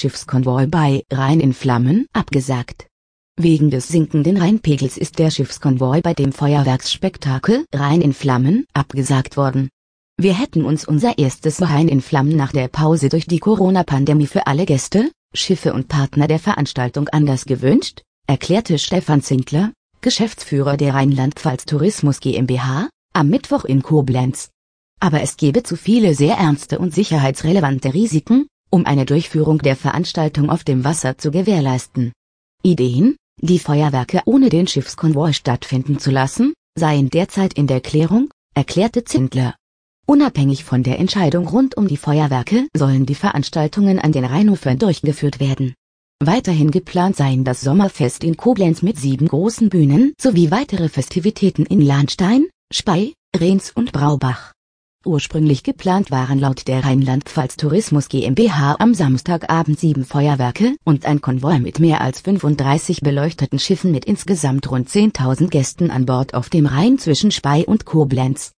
Schiffskonvoi bei Rhein in Flammen abgesagt. Wegen des sinkenden Rheinpegels ist der Schiffskonvoi bei dem Feuerwerksspektakel Rhein in Flammen abgesagt worden. Wir hätten uns unser erstes Rhein in Flammen nach der Pause durch die Corona-Pandemie für alle Gäste, Schiffe und Partner der Veranstaltung anders gewünscht, erklärte Stefan Zinkler, Geschäftsführer der Rheinland-Pfalz Tourismus GmbH, am Mittwoch in Koblenz. Aber es gebe zu viele sehr ernste und sicherheitsrelevante Risiken, um eine Durchführung der Veranstaltung auf dem Wasser zu gewährleisten. Ideen, die Feuerwerke ohne den Schiffskonvoi stattfinden zu lassen, seien derzeit in der Klärung, erklärte Zindler. Unabhängig von der Entscheidung rund um die Feuerwerke sollen die Veranstaltungen an den Rheinufern durchgeführt werden. Weiterhin geplant seien das Sommerfest in Koblenz mit sieben großen Bühnen sowie weitere Festivitäten in Lahnstein, Spey, Rehns und Braubach. Ursprünglich geplant waren laut der Rheinland-Pfalz Tourismus GmbH am Samstagabend sieben Feuerwerke und ein Konvoi mit mehr als 35 beleuchteten Schiffen mit insgesamt rund 10.000 Gästen an Bord auf dem Rhein zwischen Spey und Koblenz.